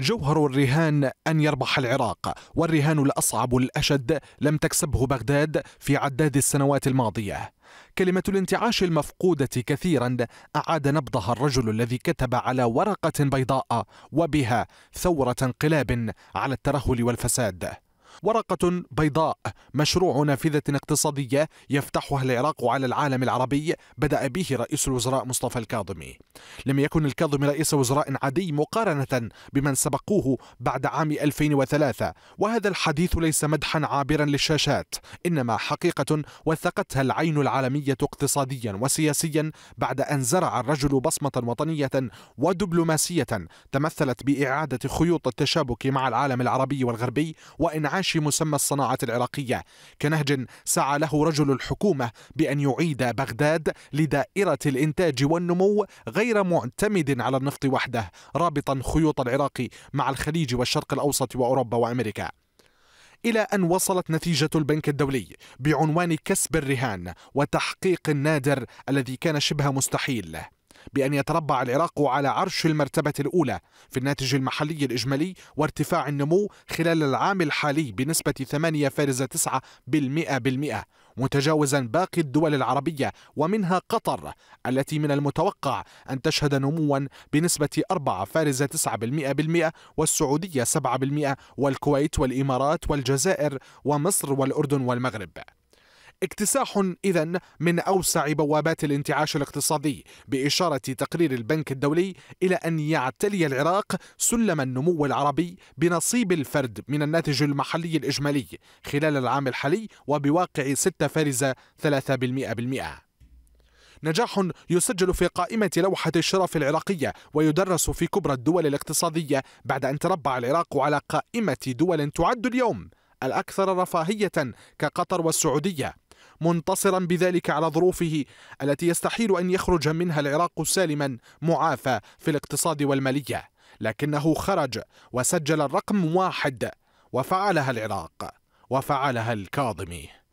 جوهر الرهان أن يربح العراق والرهان الأصعب الأشد لم تكسبه بغداد في عداد السنوات الماضية كلمة الانتعاش المفقودة كثيرا أعاد نبضها الرجل الذي كتب على ورقة بيضاء وبها ثورة انقلاب على الترهل والفساد ورقة بيضاء مشروع نافذة اقتصادية يفتحها العراق على العالم العربي بدأ به رئيس الوزراء مصطفى الكاظمي لم يكن الكاظمي رئيس وزراء عادي مقارنة بمن سبقوه بعد عام 2003 وهذا الحديث ليس مدحا عابرا للشاشات إنما حقيقة وثقتها العين العالمية اقتصاديا وسياسيا بعد أن زرع الرجل بصمة وطنية ودبلوماسية تمثلت بإعادة خيوط التشابك مع العالم العربي والغربي وإنعاش وحشي مسمى الصناعة العراقية كنهج سعى له رجل الحكومة بأن يعيد بغداد لدائرة الإنتاج والنمو غير معتمد على النفط وحده رابطا خيوط العراق مع الخليج والشرق الأوسط وأوروبا وأمريكا إلى أن وصلت نتيجة البنك الدولي بعنوان كسب الرهان وتحقيق النادر الذي كان شبه مستحيل بأن يتربع العراق على عرش المرتبة الأولى في الناتج المحلي الإجمالي وارتفاع النمو خلال العام الحالي بنسبة 8.9% بالمئة بالمئة متجاوزا باقي الدول العربية ومنها قطر التي من المتوقع أن تشهد نموا بنسبة 4.9% بالمئة بالمئة والسعودية 7 بالمئة والكويت والإمارات والجزائر ومصر والأردن والمغرب اكتساح إذا من أوسع بوابات الانتعاش الاقتصادي بإشارة تقرير البنك الدولي إلى أن يعتلي العراق سلم النمو العربي بنصيب الفرد من الناتج المحلي الإجمالي خلال العام الحالي وبواقع 6 فارزة 3% نجاح يسجل في قائمة لوحة الشرف العراقية ويدرس في كبرى الدول الاقتصادية بعد أن تربع العراق على قائمة دول تعد اليوم الأكثر رفاهية كقطر والسعودية منتصرا بذلك على ظروفه التي يستحيل أن يخرج منها العراق سالما معافى في الاقتصاد والمالية لكنه خرج وسجل الرقم واحد وفعلها العراق وفعلها الكاظمي